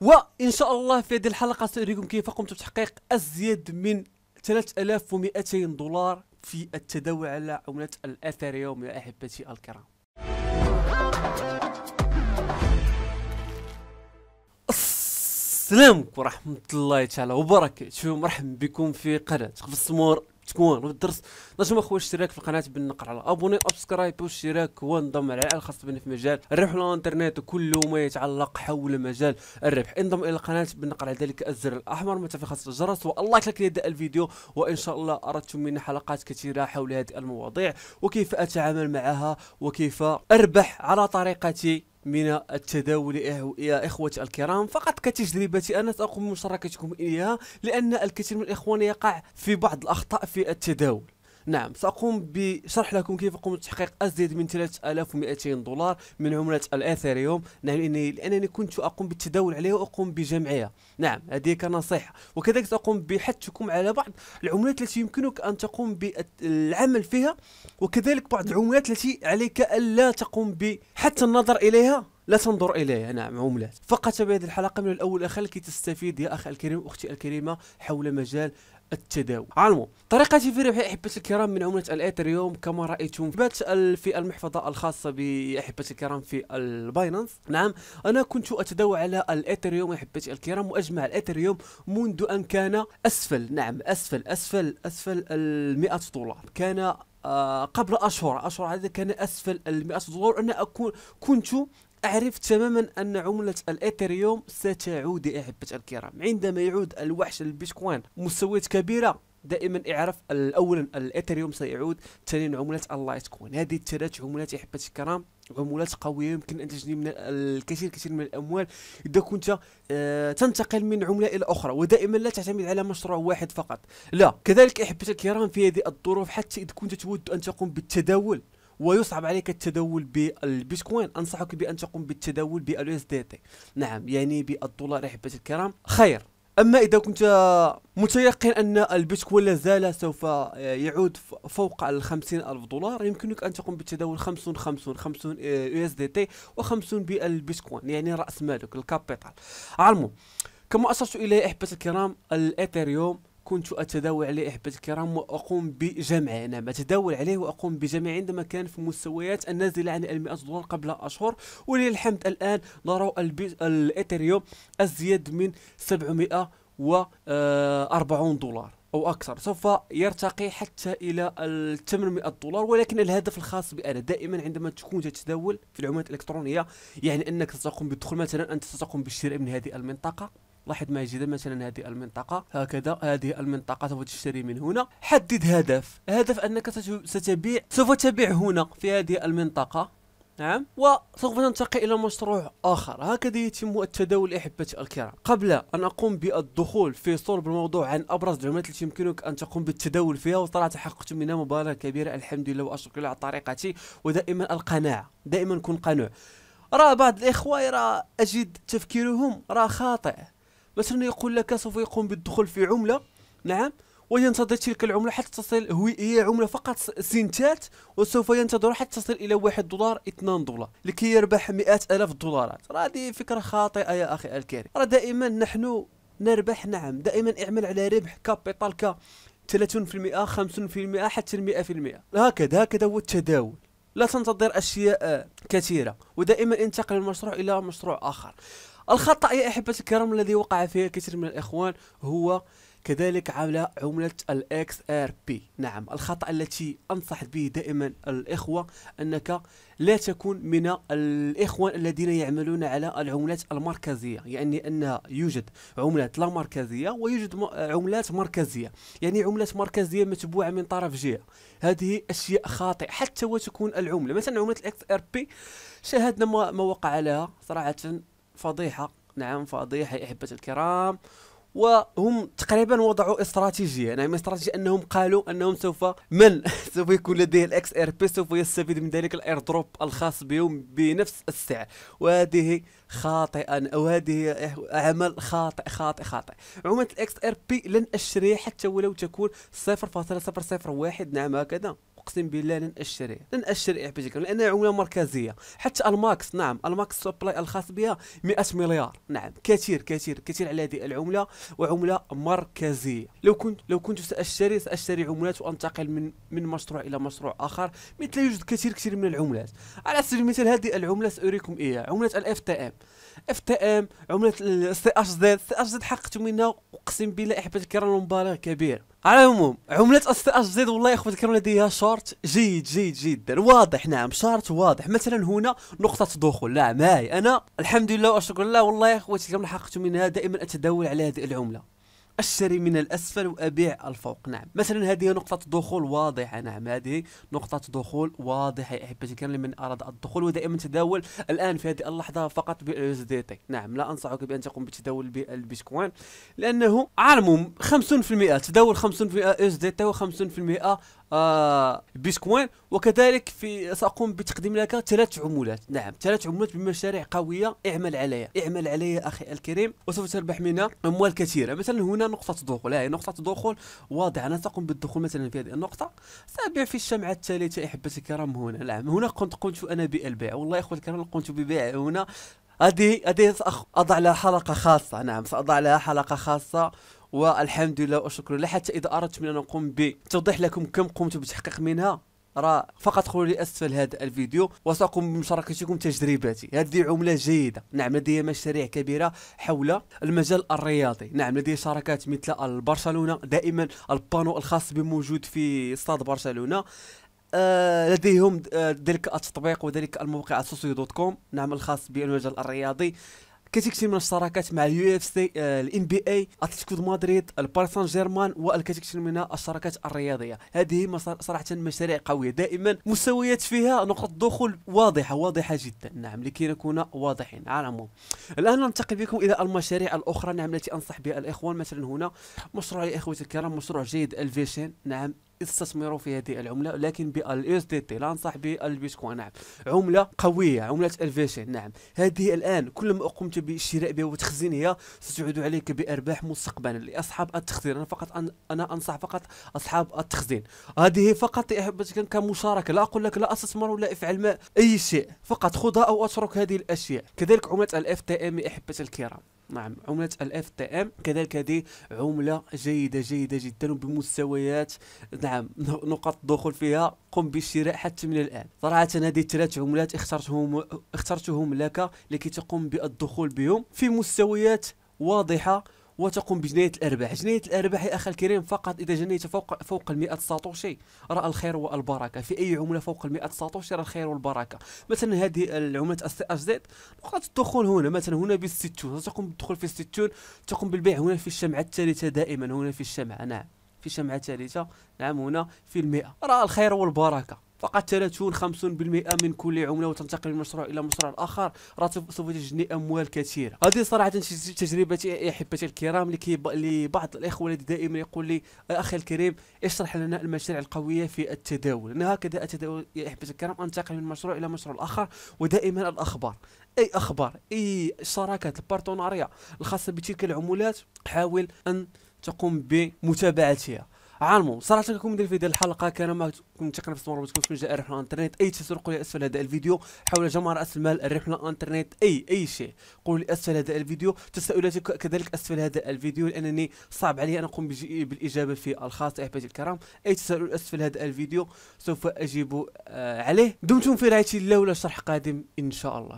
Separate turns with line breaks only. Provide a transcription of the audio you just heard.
وان شاء الله في هذه الحلقه ساريكم كيف قمت بتحقيق ازيد من 3200 دولار في التداول على عمله الاثريوم يا احبتي الكرام السلام عليكم ورحمة الله تعالى وبركاته مرحبا بكم في قناة خف السمور تكون الدرس نجم اخويا الاشتراك في القناه بالنقر على ابوني ابسكرايب واشتراك وانضم على العائله الخاصه بنا في مجال الربح الانترنت وكل ما يتعلق حول مجال الربح انضم الى القناه بالنقر على ذلك الزر الاحمر متى في خاصه الجرس واللايك لك يد الفيديو وان شاء الله اردتم مني حلقات كثيره حول هذه المواضيع وكيف اتعامل معها وكيف اربح على طريقتي من التداول إيه- يا إخوة الكرام فقط كتجربتي أنا سأقوم بمشاركتكم إياها لأن الكثير من الإخوان يقع في بعض الأخطاء في التداول نعم سأقوم بشرح لكم كيف قمت بتحقيق أزيد من 3200 دولار من عملة الإيثيريوم نعم لأنني, لأنني كنت أقوم بالتداول عليه وأقوم بجمعية نعم هذه كنصيحة وكذلك سأقوم بحثكم على بعض العملات التي يمكنك أن تقوم بالعمل فيها وكذلك بعض العملات التي عليك ألا تقوم بحتى النظر إليها لا تنظر إليها نعم عملات فقط بهذه الحلقة من الأول أخا لكي تستفيد يا أخي الكريم وأختي الكريمة حول مجال التداول علمو طريقتي في ربح احبتي الكرام من عمله الايثريوم كما رايتم في المحفظه الخاصه باحبتي الكرام في الباينانس نعم انا كنت اتداول على الايثريوم احبتي الكرام واجمع الايثريوم منذ ان كان اسفل نعم اسفل اسفل اسفل ال 100 دولار كان آه، قبل اشهر اشهر هذا كان اسفل ال 100 دولار انا اكون كنت أعرف تماما أن عملة الاثيريوم ستعود يا أحبة الكرام عندما يعود الوحش للبيتكوين مستويات كبيرة دائما اعرف اولا الاثيريوم سيعود ثانيا عمله اللايت كوين هذه الثلاث عملات يا احبتي الكرام عملات قويه يمكن ان تجني من الكثير الكثير من الاموال اذا كنت آه تنتقل من عمله الى اخرى ودائما لا تعتمد على مشروع واحد فقط لا كذلك احبتي الكرام في هذه الظروف حتى اذا كنت تود ان تقوم بالتداول ويصعب عليك التداول بالبيتكوين انصحك بان تقوم بالتداول باليو اس دي تي نعم يعني بالدولار احبتي الكرام خير اما اذا كنت متيقن ان البيتكوين لا زال سوف يعود فوق ال 50 الف دولار يمكنك ان تقوم بالتداول 50 50 50 يو اس دي تي و50 بالبيتكوين يعني راس مالك الكابيتال على كما اشرت اليه احبتي الكرام الايثيريوم كنت أتداول عليه أحبتي الكرام وأقوم بجمعه نعم أتداول عليه وأقوم بجمعه عندما كان في مستويات النازلة عن 100 دولار قبل أشهر وللحمد الآن نرى الإثيريوم أزيد من 740 دولار او اكثر سوف يرتقي حتى الى 800 دولار ولكن الهدف الخاص بأنا دائما عندما تكون تتداول في العملات الالكترونيه يعني انك ستقوم بالدخول مثلا انت ستقوم بالشراء من هذه المنطقه لاحظ ما يجد مثلا هذه المنطقة هكذا هذه المنطقة سوف تشتري من هنا حدد هدف هدف أنك ستبيع سوف تبيع هنا في هذه المنطقة نعم وسوف ننتقل الى مشروع اخر هكذا يتم التداول احبتي الكرام قبل ان اقوم بالدخول في صلب الموضوع عن ابرز العملات التي يمكنك ان تقوم بالتداول فيها وصراحه تحققت منها مبالغه كبيره الحمد لله واشكر على طريقتي ودائما القناعه دائما كن قنوع راه بعض الاخوه راه اجد تفكيرهم راه خاطئ مثلا يقول لك سوف يقوم بالدخول في عمله نعم وينتظر تلك العملة حتى تصل هي, هي عملة فقط سنتات وسوف ينتظر حتى تصل إلى واحد دولار 2 دولار لكي يربح مئات ألاف الدولارات راه هذه فكرة خاطئة يا أخي الكريم راه دائما نحن نربح نعم دائما اعمل على ربح كابيتال كا 30% 50% حتى 100% هكذا هكذا هو التداول لا تنتظر أشياء كثيرة ودائما انتقل المشروع إلى مشروع آخر الخطأ يا أحبة الكرام الذي وقع فيه الكثير من الإخوان هو كذلك على عملة الاكس ار بي نعم الخطأ التي أنصح به دائما الإخوة أنك لا تكون من الإخوان الذين يعملون على العملات المركزية يعني ان يوجد عملات لا مركزية ويوجد عملات مركزية يعني عملات مركزية متبوعة من طرف جهة هذه أشياء خاطئة حتى وتكون العملة مثلا عملة الاكس ار بي شاهدنا ما وقع لها صراحة فضيحه نعم فضيحه يا احبه الكرام وهم تقريبا وضعوا استراتيجيه نعم استراتيجيه انهم قالوا انهم سوف من سوف يكون لديه الاكس اير بي سوف يستفيد من ذلك الاير دروب الخاص بهم بنفس السعر وهذه خاطئه او هذه عمل خاطئ خاطئ خاطئ عموما الاكس اير بي لن اشتريه حتى ولو تكون 0.001 نعم هكذا اقسم بالله لن اشتريه لن اشتريه بجد لانها عمله مركزيه حتى الماكس نعم الماكس سبلاي الخاص بها 100 مليار نعم كثير كثير كثير على هذه العمله وعمله مركزيه لو كنت لو كنت ساشتري ساشتري عملات وانتقل من من مشروع الى مشروع اخر مثل يوجد كثير كثير من العملات على سبيل المثال هذه العمله ساريكم اياها عمله الاف تي ام اف تي ام عمله السي اش زد سي اش زد حققت منها اقسم بالله احباط كرامه مبالغ كبير على العموم عملة اس اس زد والله يا اخوتي الكرام لديها شارت جيد جيد جدا واضح نعم شارت واضح مثلا هنا نقطة دخول لا نعم، معي انا الحمد لله واشكر الله والله يا اخوتي الكرام لحقت منها دائما اتداول على هذه العملة أشتري من الأسفل وأبيع الفوق نعم مثلا هذه نقطة دخول واضحة نعم هذه نقطة دخول واضحة يا أحبتي الكرام لمن أراد الدخول ودائما تداول الآن في هذه اللحظة فقط باليو اس دي تي نعم لا أنصحك بأن تقوم بالتداول بالبيتكوين لأنه على العموم 50% تداول 50% اس دي تي و50% آه، بيتكوين وكذلك في ساقوم بتقديم لك ثلاث عمولات نعم ثلاث عمولات بمشاريع قويه اعمل عليها اعمل عليها اخي الكريم وسوف تربح منها اموال كثيره مثلا هنا نقطه دخول هي نقطه دخول واضحه انا ساقوم بالدخول مثلا في هذه النقطه سابع في الشمعه الثالثه احبتي الكرام هنا نعم هنا كنت قمت انا بالبيع والله اخوتي الكرام قمت ببيع هنا هذه هذه سأضع لها حلقة خاصة نعم سأضع لها حلقة خاصة والحمد لله والشكر لله حتى إذا أردت من أن أقوم بتوضيح لكم كم قمت بتحقيق منها راه فقط خلوا لي اسفل هذا الفيديو وساقوم بمشاركتكم تجربتي هذه عمله جيده نعم لدي مشاريع كبيره حول المجال الرياضي نعم لدي شراكات مثل البرشلونه دائما البانو الخاص بموجود في استاد برشلونه آه لديهم آه، ذلك التطبيق وذلك الموقع سوسيو دوت كوم نعم الخاص بالمجال الرياضي كثير من الشراكات مع اليو اف سي آه، الان بي اي اتلتيكو مدريد الباريس سان جيرمان والكتكتي من الشراكات الرياضيه هذه صراحه مشاريع قويه دائما مستويات فيها نقط دخول واضحه واضحه جدا نعم لكي نكون واضحين على العموم الان ننتقل بكم الى المشاريع الاخرى نعم التي انصح بها الاخوان مثلا هنا مشروع يا اخوتي الكرام مشروع جيد الفيشن نعم استثمروا في هذه العمله لكن بالاس دي تي لا انصح بالبيتكوين نعم عمله قويه عمله الفيشن نعم هذه الان كل ما قمت بالشراء بها وتخزينها ستعود عليك بارباح مستقبلا لاصحاب التخزين انا فقط أن انا انصح فقط اصحاب التخزين هذه فقط يا كمشاركه لا اقول لك لا استثمر ولا افعل ما اي شيء فقط خذها او اترك هذه الاشياء كذلك عمله الاف تي ام يا احبتي الكرام نعم عملة الاف تي ام كذلك هذه عملة جيدة جيدة جدا وبمستويات نعم نقاط الدخول فيها قم بالشراء حتى من الان صراحة هذه ثلاث عملات اخترتهم اخترتهم لك لكي تقوم بالدخول بهم في مستويات واضحة وتقوم بجنية الأرباح جنية الأرباح يا أخي الكريم فقط إذا جنيت فوق فوق المئة ساتوشي رأى الخير والبركة في أي عملة فوق المئة ساتوشي رأى الخير والبركة مثلا هذه العملة السي اش زد نقطة الدخول هنا مثلا هنا بالستون تقوم بالدخول في الستون تقوم بالبيع هنا في الشمعة الثالثة دائما هنا في الشمعة نعم في الشمعة الثالثة نعم هنا في المئة رأى الخير والبركة فقط 30 50% من كل عملة وتنتقل من مشروع إلى مشروع آخر راه سوف تجني أموال كثيرة هذه صراحة تجربتي أحبتي الكرام لكي لبعض الإخوة الذي دائما يقول لي أخي الكريم اشرح لنا المشاريع القوية في التداول أنا هكذا أتداول يا أحبتي الكرام أنتقل من مشروع إلى مشروع آخر ودائما الأخبار اي اخبار اي شراكات البارتناريا الخاصه بتلك العملات حاول ان تقوم بمتابعتها عالمو صراحه كنكون داير في الحلقه كان ما كنت في الصور بغيتكم تكون جاء رحله الانترنت اي شيء لي اسفل هذا الفيديو حول جمع راس المال الرحله الانترنت اي اي شيء قولوا لي اسفل هذا الفيديو تساؤلاتك كذلك اسفل هذا الفيديو لانني صعب علي ان اقوم بالاجابه في الخاص احبتي الكرام اي تساؤل اسفل هذا الفيديو سوف اجيب آه عليه دمتم في رعايه الله ولا شرح قادم ان شاء الله